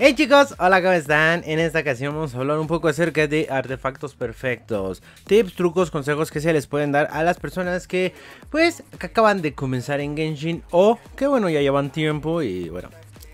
Hey chicos, hola ¿cómo están? En esta ocasión vamos a hablar un poco acerca de artefactos perfectos Tips, trucos, consejos que se les pueden dar a las personas que pues acaban de comenzar en Genshin O que bueno ya llevan tiempo y bueno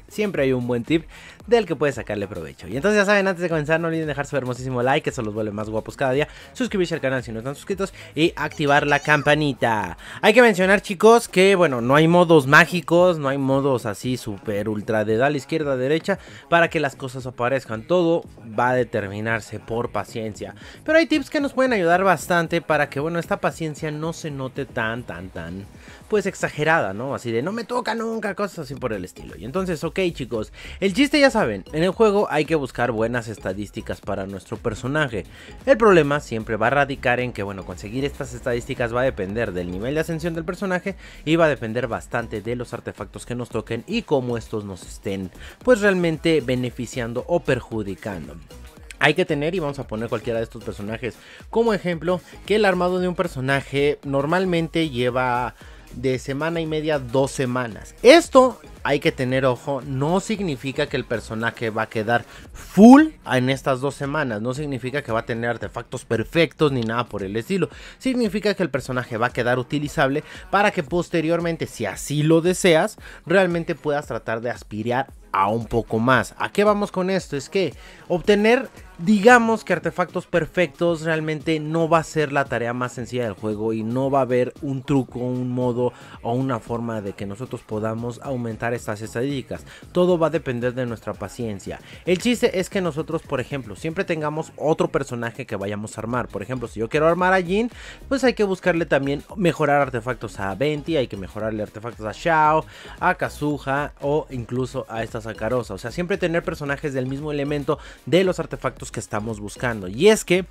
Siempre hay un buen tip del que puedes sacarle provecho. Y entonces ya saben, antes de comenzar, no olviden dejar su hermosísimo like, que eso los vuelve más guapos cada día, suscribirse al canal si no están suscritos y activar la campanita. Hay que mencionar, chicos, que bueno, no hay modos mágicos, no hay modos así super ultra de la izquierda, derecha, para que las cosas aparezcan. Todo va a determinarse por paciencia. Pero hay tips que nos pueden ayudar bastante para que, bueno, esta paciencia no se note tan, tan, tan, pues exagerada, ¿no? Así de no me toca nunca, cosas así por el estilo. Y entonces, ok, chicos, el chiste ya saben, en el juego hay que buscar buenas estadísticas para nuestro personaje. El problema siempre va a radicar en que, bueno, conseguir estas estadísticas va a depender del nivel de ascensión del personaje y va a depender bastante de los artefactos que nos toquen y cómo estos nos estén, pues realmente beneficiando o perjudicando. Hay que tener, y vamos a poner cualquiera de estos personajes como ejemplo, que el armado de un personaje normalmente lleva de semana y media, dos semanas. Esto hay que tener ojo, no significa que el personaje va a quedar full en estas dos semanas, no significa que va a tener artefactos perfectos ni nada por el estilo, significa que el personaje va a quedar utilizable para que posteriormente, si así lo deseas, realmente puedas tratar de aspirar a un poco más. ¿A qué vamos con esto? Es que obtener, digamos que artefactos perfectos realmente no va a ser la tarea más sencilla del juego y no va a haber un truco, un modo o una forma de que nosotros podamos aumentar estas estadísticas. Todo va a depender de nuestra paciencia. El chiste es que nosotros, por ejemplo, siempre tengamos otro personaje que vayamos a armar. Por ejemplo, si yo quiero armar a Jin, pues hay que buscarle también mejorar artefactos a Venti, hay que mejorarle artefactos a Shao, a Kazuha o incluso a esta Sakarosa. O sea, siempre tener personajes del mismo elemento de los artefactos que estamos buscando. Y es que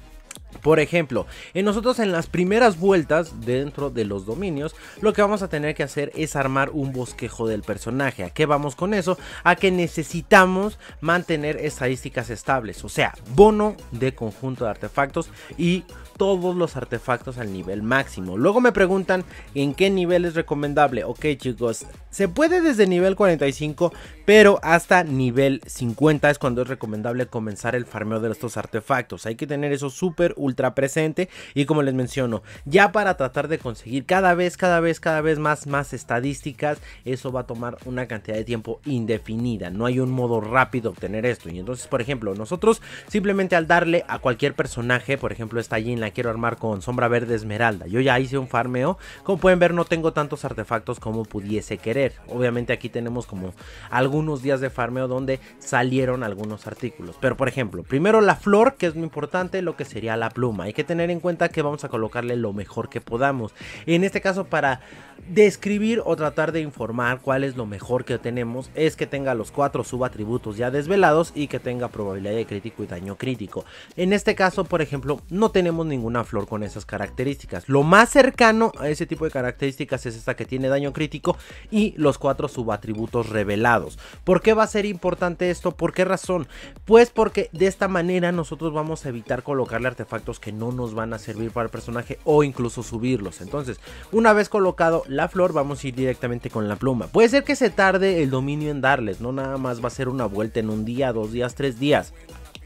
por ejemplo, en nosotros en las primeras vueltas dentro de los dominios, lo que vamos a tener que hacer es armar un bosquejo del personaje. ¿A qué vamos con eso? A que necesitamos mantener estadísticas estables, o sea, bono de conjunto de artefactos y todos los artefactos al nivel máximo. Luego me preguntan en qué nivel es recomendable. Ok chicos, se puede desde nivel 45, pero hasta nivel 50 es cuando es recomendable comenzar el farmeo de estos artefactos. Hay que tener eso súper ultra presente y como les menciono, ya para tratar de conseguir cada vez, cada vez, cada vez más, más estadísticas, eso va a tomar una cantidad de tiempo indefinida, no hay un modo rápido obtener esto y entonces, por ejemplo, nosotros simplemente al darle a cualquier personaje, por ejemplo, esta Jin la quiero armar con sombra verde esmeralda, yo ya hice un farmeo, como pueden ver no tengo tantos artefactos como pudiese querer, obviamente aquí tenemos como algunos días de farmeo donde salieron algunos artículos, pero por ejemplo, primero la flor, que es muy importante, lo que sería la pluma. Hay que tener en cuenta que vamos a colocarle lo mejor que podamos. En este caso para describir o tratar de informar cuál es lo mejor que tenemos es que tenga los cuatro subatributos ya desvelados y que tenga probabilidad de crítico y daño crítico. En este caso, por ejemplo, no tenemos ninguna flor con esas características. Lo más cercano a ese tipo de características es esta que tiene daño crítico y los cuatro subatributos revelados. ¿Por qué va a ser importante esto? ¿Por qué razón? Pues porque de esta manera nosotros vamos a evitar colocarle factos que no nos van a servir para el personaje o incluso subirlos. Entonces, una vez colocado la flor, vamos a ir directamente con la pluma. Puede ser que se tarde el dominio en darles, no nada más va a ser una vuelta en un día, dos días, tres días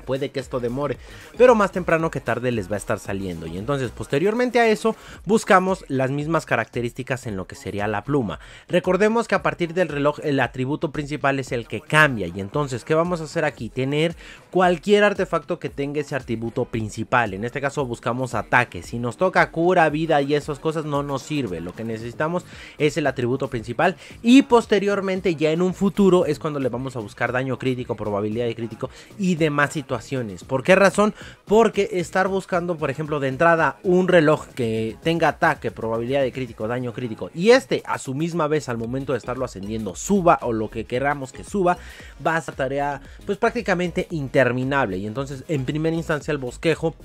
puede que esto demore, pero más temprano que tarde les va a estar saliendo. Y entonces posteriormente a eso buscamos las mismas características en lo que sería la pluma. Recordemos que a partir del reloj el atributo principal es el que cambia y entonces ¿qué vamos a hacer aquí? Tener cualquier artefacto que tenga ese atributo principal. En este caso buscamos ataque. Si nos toca cura, vida y esas cosas no nos sirve. Lo que necesitamos es el atributo principal y posteriormente ya en un futuro es cuando le vamos a buscar daño crítico, probabilidad de crítico y demás situaciones ¿Por qué razón? Porque estar buscando, por ejemplo, de entrada un reloj que tenga ataque, probabilidad de crítico, daño crítico, y este a su misma vez al momento de estarlo ascendiendo suba o lo que queramos que suba, va a ser tarea pues prácticamente interminable. Y entonces en primera instancia el bosquejo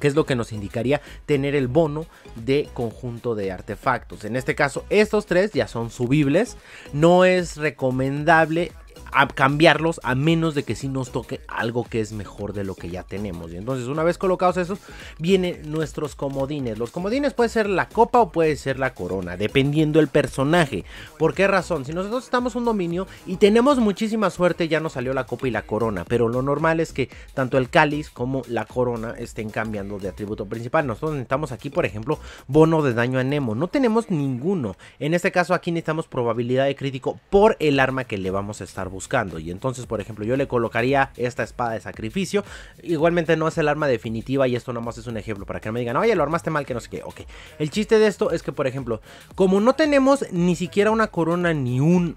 que es lo que nos indicaría tener el bono de conjunto de artefactos. En este caso, estos tres ya son subibles. No es recomendable a cambiarlos a menos de que si nos toque algo que es mejor de lo que ya tenemos. Y entonces una vez colocados esos, vienen nuestros comodines. Los comodines puede ser la copa o puede ser la corona, dependiendo el personaje. ¿Por qué razón? Si nosotros estamos un dominio y tenemos muchísima suerte, ya nos salió la copa y la corona. Pero lo normal es que tanto el cáliz como la corona estén cambiando de atributo principal. Nosotros necesitamos aquí, por ejemplo, bono de daño a Nemo. No tenemos ninguno. En este caso aquí necesitamos probabilidad de crítico por el arma que le vamos a estar buscando. Y entonces, por ejemplo, yo le colocaría esta espada de sacrificio. Igualmente no es el arma definitiva y esto nomás es un ejemplo para que no me digan, oye, lo armaste mal, que no sé qué. Ok, el chiste de esto es que, por ejemplo, como no tenemos ni siquiera una corona ni un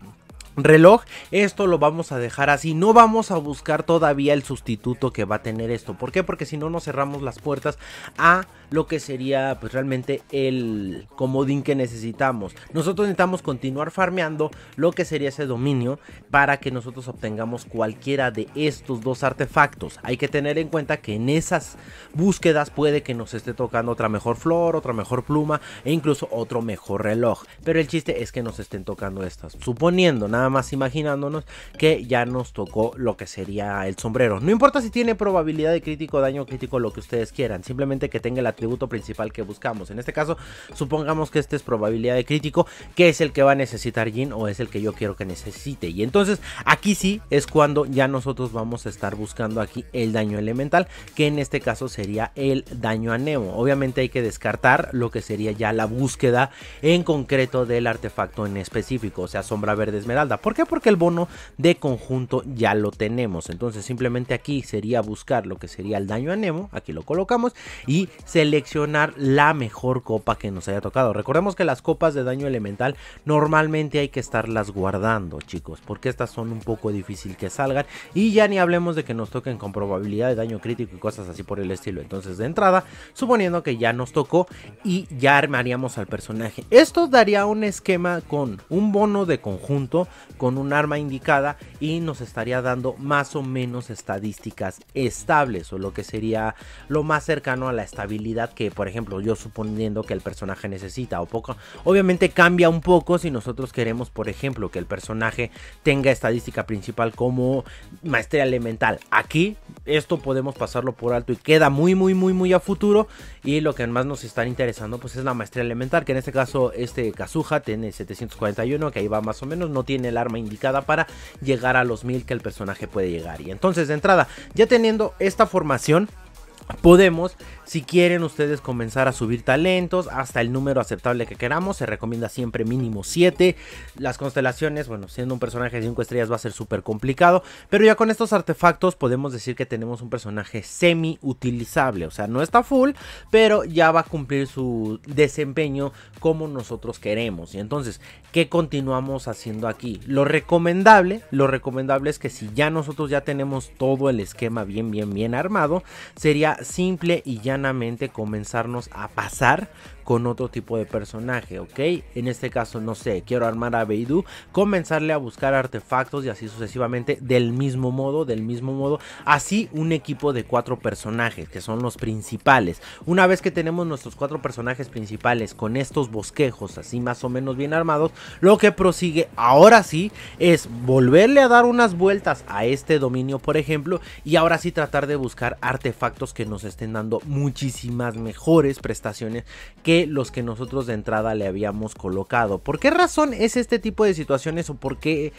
reloj. Esto lo vamos a dejar así. No vamos a buscar todavía el sustituto que va a tener esto. ¿Por qué? Porque si no nos cerramos las puertas a lo que sería pues realmente el comodín que necesitamos. Nosotros necesitamos continuar farmeando lo que sería ese dominio para que nosotros obtengamos cualquiera de estos dos artefactos. Hay que tener en cuenta que en esas búsquedas puede que nos esté tocando otra mejor flor, otra mejor pluma e incluso otro mejor reloj. Pero el chiste es que nos estén tocando estas. Suponiendo nada más imaginándonos que ya nos tocó lo que sería el sombrero. No importa si tiene probabilidad de crítico, daño crítico, lo que ustedes quieran, simplemente que tenga el atributo principal que buscamos. En este caso, supongamos que este es probabilidad de crítico, que es el que va a necesitar Jin o es el que yo quiero que necesite. Y entonces aquí sí es cuando ya nosotros vamos a estar buscando aquí el daño elemental, que en este caso sería el daño a Nemo. Obviamente hay que descartar lo que sería ya la búsqueda en concreto del artefacto en específico, o sea, sombra verde esmeralda. ¿Por qué? Porque el bono de conjunto ya lo tenemos. Entonces simplemente aquí sería buscar lo que sería el daño a Nemo. Aquí lo colocamos y seleccionar la mejor copa que nos haya tocado. Recordemos que las copas de daño elemental normalmente hay que estarlas guardando, chicos. Porque estas son un poco difícil que salgan. Y ya ni hablemos de que nos toquen con probabilidad de daño crítico y cosas así por el estilo. Entonces de entrada, suponiendo que ya nos tocó y ya armaríamos al personaje. Esto daría un esquema con un bono de conjunto con un arma indicada y nos estaría dando más o menos estadísticas estables o lo que sería lo más cercano a la estabilidad que por ejemplo yo suponiendo que el personaje necesita o poco obviamente cambia un poco si nosotros queremos por ejemplo que el personaje tenga estadística principal como maestría elemental aquí esto podemos pasarlo por alto y queda muy muy muy muy a futuro y lo que más nos están interesando pues es la maestría elemental que en este caso este Kazuha tiene 741 que ahí va más o menos no tiene el arma indicada para llegar a los 1000 que el personaje puede llegar. Y entonces de entrada, ya teniendo esta formación, Podemos, si quieren ustedes comenzar a subir talentos hasta el número aceptable que queramos, se recomienda siempre mínimo 7. Las constelaciones, bueno, siendo un personaje de 5 estrellas va a ser súper complicado, pero ya con estos artefactos podemos decir que tenemos un personaje semi utilizable, o sea, no está full, pero ya va a cumplir su desempeño como nosotros queremos. Y entonces, ¿qué continuamos haciendo aquí? Lo recomendable, lo recomendable es que si ya nosotros ya tenemos todo el esquema bien, bien, bien armado, sería simple y llanamente comenzarnos a pasar con otro tipo de personaje, ¿ok? En este caso, no sé, quiero armar a Beidou, comenzarle a buscar artefactos y así sucesivamente del mismo modo, del mismo modo, así un equipo de cuatro personajes que son los principales. Una vez que tenemos nuestros cuatro personajes principales con estos bosquejos así más o menos bien armados, lo que prosigue ahora sí es volverle a dar unas vueltas a este dominio, por ejemplo, y ahora sí tratar de buscar artefactos que nos estén dando muchísimas mejores prestaciones que los que nosotros de entrada le habíamos colocado. ¿Por qué razón es este tipo de situaciones o por qué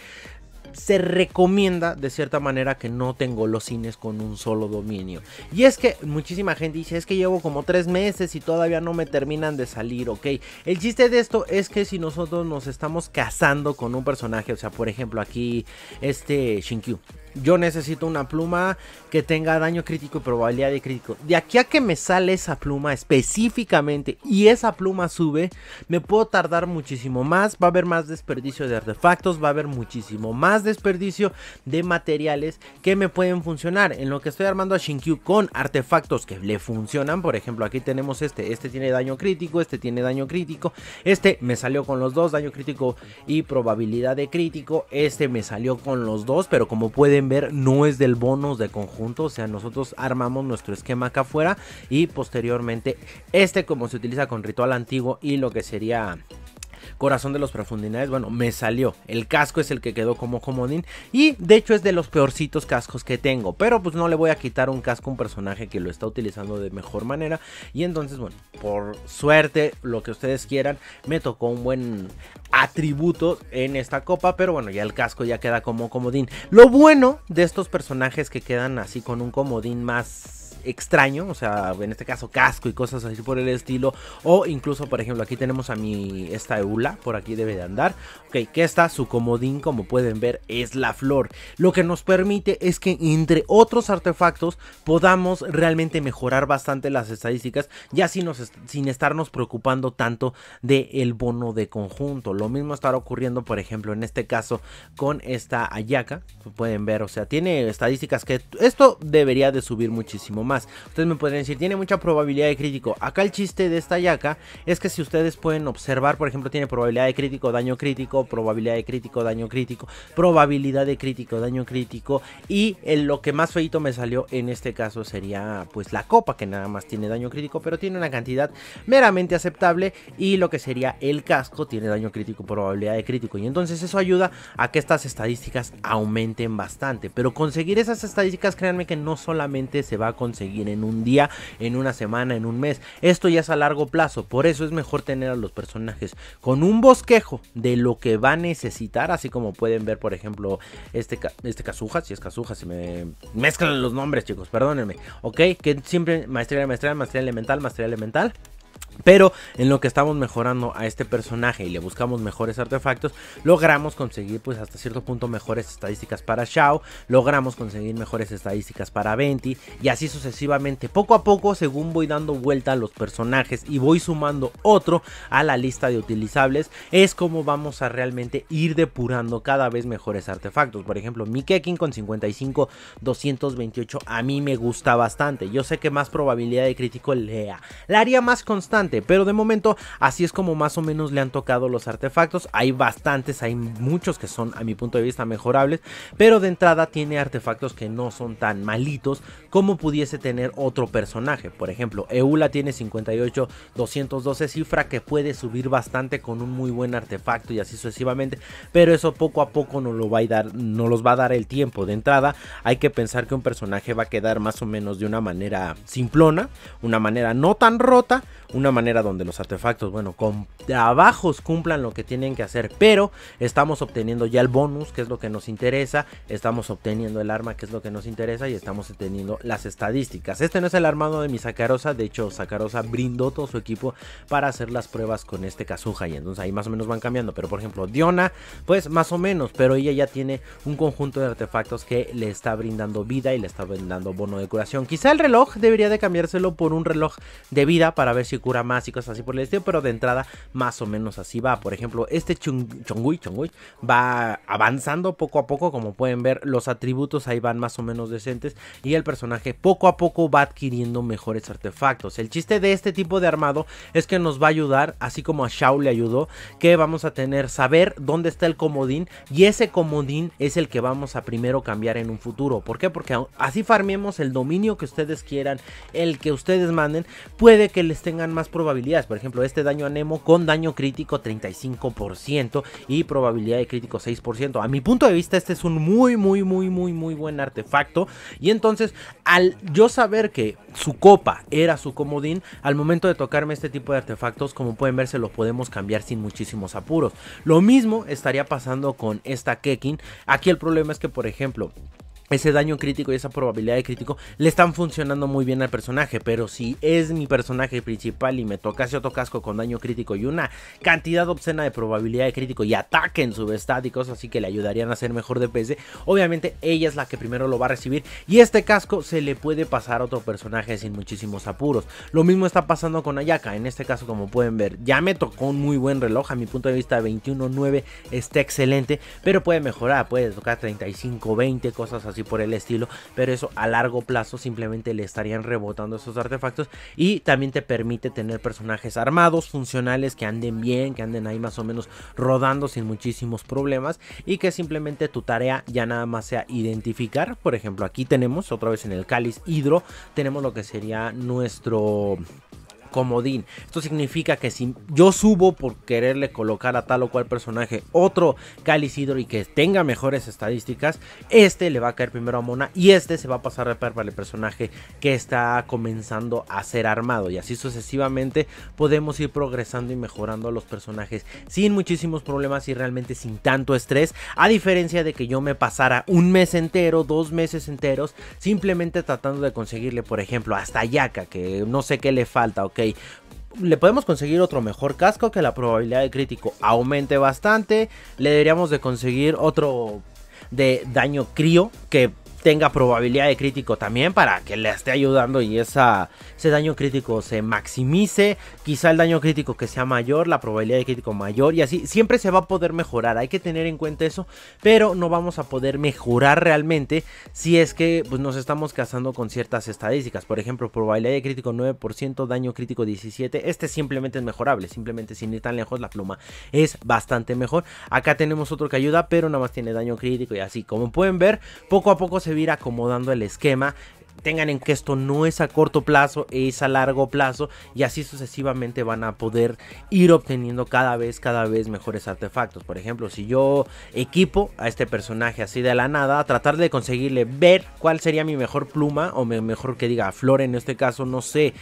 se recomienda de cierta manera que no tengo los cines con un solo dominio. Y es que muchísima gente dice, es que llevo como tres meses y todavía no me terminan de salir, ok. El chiste de esto es que si nosotros nos estamos casando con un personaje, o sea, por ejemplo aquí este Shinkyu, yo necesito una pluma que tenga daño crítico y probabilidad de crítico. De aquí a que me sale esa pluma específicamente y esa pluma sube, me puedo tardar muchísimo más. Va a haber más desperdicio de artefactos, va a haber muchísimo más desperdicio de materiales que me pueden funcionar. En lo que estoy armando a Shinkyu con artefactos que le funcionan, por ejemplo, aquí tenemos este. Este tiene daño crítico, este tiene daño crítico. Este me salió con los dos, daño crítico y probabilidad de crítico. Este me salió con los dos, pero como pueden ver no es del bonus de conjunto, o sea, nosotros armamos nuestro esquema acá afuera y posteriormente este como se utiliza con ritual antiguo y lo que sería Corazón de los Profundidades, bueno, me salió. El casco es el que quedó como comodín y de hecho es de los peorcitos cascos que tengo, pero pues no le voy a quitar un casco a un personaje que lo está utilizando de mejor manera y entonces, bueno, por suerte, lo que ustedes quieran, me tocó un buen atributo en esta copa, pero bueno, ya el casco ya queda como comodín. Lo bueno de estos personajes que quedan así con un comodín más extraño, o sea, en este caso casco y cosas así por el estilo, o incluso, por ejemplo, aquí tenemos a mi, esta eula, por aquí debe de andar, ok, que está su comodín, como pueden ver, es la flor, lo que nos permite es que entre otros artefactos podamos realmente mejorar bastante las estadísticas, ya sin, sin estarnos preocupando tanto del el bono de conjunto, lo mismo estará ocurriendo, por ejemplo, en este caso, con esta Ayaka, pueden ver, o sea, tiene estadísticas que esto debería de subir muchísimo más, más. Ustedes me pueden decir, tiene mucha probabilidad de crítico. Acá el chiste de esta yaca es que si ustedes pueden observar, por ejemplo, tiene probabilidad de crítico, daño crítico, probabilidad de crítico, daño crítico, probabilidad de crítico, daño crítico. Y en lo que más feito me salió en este caso sería pues la copa, que nada más tiene daño crítico, pero tiene una cantidad meramente aceptable. Y lo que sería el casco tiene daño crítico, probabilidad de crítico. Y entonces eso ayuda a que estas estadísticas aumenten bastante. Pero conseguir esas estadísticas, créanme que no solamente se va a conseguir Seguir en un día, en una semana, en un mes. Esto ya es a largo plazo, por eso es mejor tener a los personajes con un bosquejo de lo que va a necesitar, así como pueden ver, por ejemplo, este, este Kazuha, si es Kazuha, si me mezclan los nombres, chicos, perdónenme, ¿ok? Que siempre maestría, maestría, maestría elemental, maestría elemental. Pero en lo que estamos mejorando a este personaje y le buscamos mejores artefactos, logramos conseguir pues hasta cierto punto mejores estadísticas para Shao, logramos conseguir mejores estadísticas para Venti y así sucesivamente. Poco a poco, según voy dando vuelta a los personajes y voy sumando otro a la lista de utilizables, es como vamos a realmente ir depurando cada vez mejores artefactos. Por ejemplo, Kekin con 55 228 a mí me gusta bastante. Yo sé que más probabilidad de crítico lea la haría más constante pero de momento, así es como más o menos le han tocado los artefactos. Hay bastantes, hay muchos que son, a mi punto de vista, mejorables. Pero de entrada tiene artefactos que no son tan malitos como pudiese tener otro personaje. Por ejemplo, Eula tiene 58, 212 cifra que puede subir bastante con un muy buen artefacto y así sucesivamente. Pero eso poco a poco no, lo va a dar, no los va a dar el tiempo. De entrada, hay que pensar que un personaje va a quedar más o menos de una manera simplona, una manera no tan rota, una manera manera donde los artefactos, bueno, con trabajos cumplan lo que tienen que hacer, pero estamos obteniendo ya el bonus, que es lo que nos interesa, estamos obteniendo el arma, que es lo que nos interesa, y estamos obteniendo las estadísticas. Este no es el armado de mi Sakarosa, de hecho, Sakarosa brindó todo su equipo para hacer las pruebas con este Kazuha, y entonces ahí más o menos van cambiando. Pero por ejemplo, Diona, pues más o menos, pero ella ya tiene un conjunto de artefactos que le está brindando vida y le está brindando bono de curación. Quizá el reloj debería de cambiárselo por un reloj de vida para ver si cura más y cosas así por el estilo, pero de entrada más o menos así va. Por ejemplo, este chung Chongui, va avanzando poco a poco, como pueden ver, los atributos ahí van más o menos decentes y el personaje poco a poco va adquiriendo mejores artefactos. El chiste de este tipo de armado es que nos va a ayudar, así como a Shao le ayudó, que vamos a tener saber dónde está el comodín y ese comodín es el que vamos a primero cambiar en un futuro. ¿Por qué? Porque así farmemos el dominio que ustedes quieran, el que ustedes manden, puede que les tengan más problemas probabilidades, por ejemplo, este daño a Nemo con daño crítico 35% y probabilidad de crítico 6%. A mi punto de vista, este es un muy, muy, muy, muy, muy buen artefacto. Y entonces, al yo saber que su copa era su comodín, al momento de tocarme este tipo de artefactos, como pueden ver, se los podemos cambiar sin muchísimos apuros. Lo mismo estaría pasando con esta Kekin. Aquí el problema es que, por ejemplo, ese daño crítico y esa probabilidad de crítico le están funcionando muy bien al personaje. Pero si es mi personaje principal y me tocase otro casco con daño crítico y una cantidad obscena de probabilidad de crítico y ataque en subestáticos y cosas así que le ayudarían a ser mejor DPS, obviamente ella es la que primero lo va a recibir. Y este casco se le puede pasar a otro personaje sin muchísimos apuros. Lo mismo está pasando con Ayaka. En este caso, como pueden ver, ya me tocó un muy buen reloj. A mi punto de vista, 21.9 está excelente, pero puede mejorar. Puede tocar 35-20, cosas así por el estilo, pero eso a largo plazo simplemente le estarían rebotando esos artefactos y también te permite tener personajes armados, funcionales, que anden bien, que anden ahí más o menos rodando sin muchísimos problemas y que simplemente tu tarea ya nada más sea identificar, por ejemplo aquí tenemos otra vez en el cáliz hidro, tenemos lo que sería nuestro comodín. Esto significa que si yo subo por quererle colocar a tal o cual personaje otro calisidro y que tenga mejores estadísticas, este le va a caer primero a Mona y este se va a pasar a reparar para el personaje que está comenzando a ser armado. Y así sucesivamente podemos ir progresando y mejorando a los personajes sin muchísimos problemas y realmente sin tanto estrés. A diferencia de que yo me pasara un mes entero, dos meses enteros, simplemente tratando de conseguirle, por ejemplo, hasta Yaka, que no sé qué le falta o qué le podemos conseguir otro mejor casco que la probabilidad de crítico aumente bastante. Le deberíamos de conseguir otro de daño crío que tenga probabilidad de crítico también para que le esté ayudando y esa, ese daño crítico se maximice. Quizá el daño crítico que sea mayor, la probabilidad de crítico mayor y así. Siempre se va a poder mejorar, hay que tener en cuenta eso, pero no vamos a poder mejorar realmente si es que pues, nos estamos casando con ciertas estadísticas. Por ejemplo, probabilidad de crítico 9%, daño crítico 17%. Este simplemente es mejorable, simplemente sin ir tan lejos la pluma es bastante mejor. Acá tenemos otro que ayuda, pero nada más tiene daño crítico y así. Como pueden ver, poco a poco se ir acomodando el esquema tengan en que esto no es a corto plazo, es a largo plazo y así sucesivamente van a poder ir obteniendo cada vez, cada vez mejores artefactos. Por ejemplo, si yo equipo a este personaje así de la nada, tratar de conseguirle ver cuál sería mi mejor pluma o mi mejor que diga flor en este caso, no sé,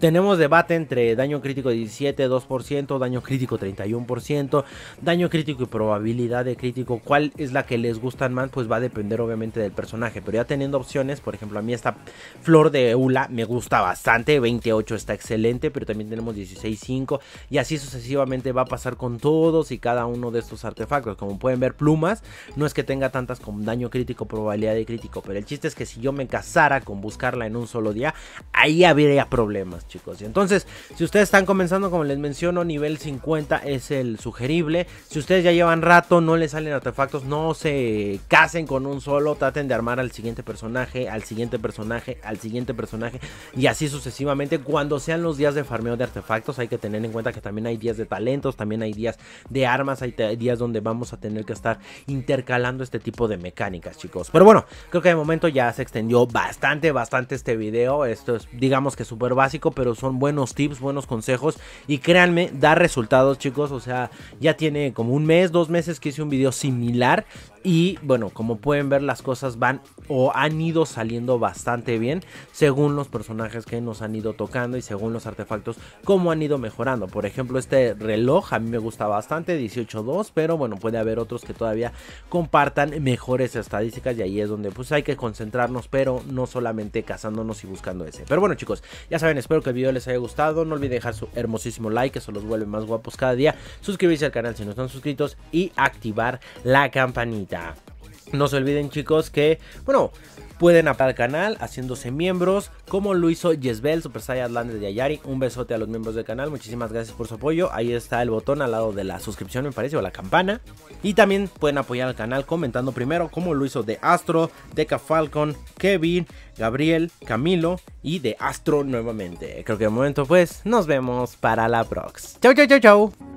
tenemos debate entre daño crítico 17, 2%, daño crítico 31%, daño crítico y probabilidad de crítico. ¿Cuál es la que les gustan más? Pues va a depender obviamente del personaje. Pero ya teniendo opciones, por ejemplo, a mí esta flor de Eula me gusta bastante. 28 está excelente, pero también tenemos 16, 5. Y así sucesivamente va a pasar con todos y cada uno de estos artefactos. Como pueden ver, plumas no es que tenga tantas con daño crítico, probabilidad de crítico. Pero el chiste es que si yo me casara con buscarla en un solo día, ahí habría problemas chicos. Y entonces, si ustedes están comenzando, como les menciono, nivel 50 es el sugerible. Si ustedes ya llevan rato, no les salen artefactos, no se casen con un solo, traten de armar al siguiente personaje, al siguiente personaje, al siguiente personaje y así sucesivamente. Cuando sean los días de farmeo de artefactos, hay que tener en cuenta que también hay días de talentos, también hay días de armas, hay días donde vamos a tener que estar intercalando este tipo de mecánicas, chicos. Pero bueno, creo que de momento ya se extendió bastante, bastante este video. Esto es, digamos que súper básico, pero son buenos tips, buenos consejos. Y créanme, da resultados, chicos. O sea, ya tiene como un mes, dos meses que hice un video similar. Y bueno, como pueden ver, las cosas van o han ido saliendo bastante bien según los personajes que nos han ido tocando y según los artefactos, cómo han ido mejorando. Por ejemplo, este reloj a mí me gusta bastante, 18.2, pero bueno, puede haber otros que todavía compartan mejores estadísticas y ahí es donde pues hay que concentrarnos, pero no solamente cazándonos y buscando ese. Pero bueno, chicos, ya saben, espero que el video les haya gustado. No olviden dejar su hermosísimo like, eso los vuelve más guapos cada día. Suscribirse al canal si no están suscritos y activar la campanita. No se olviden chicos que, bueno, pueden apoyar al canal haciéndose miembros, como lo hizo Yesbel, Super Saiyan Land de Ayari. Un besote a los miembros del canal, muchísimas gracias por su apoyo. Ahí está el botón al lado de la suscripción, me parece, o la campana. Y también pueden apoyar al canal comentando primero, como lo hizo de Astro, Deca Falcon, Kevin, Gabriel, Camilo y de Astro nuevamente. Creo que de momento, pues, nos vemos para la prox. Chau, chau, chau, chau.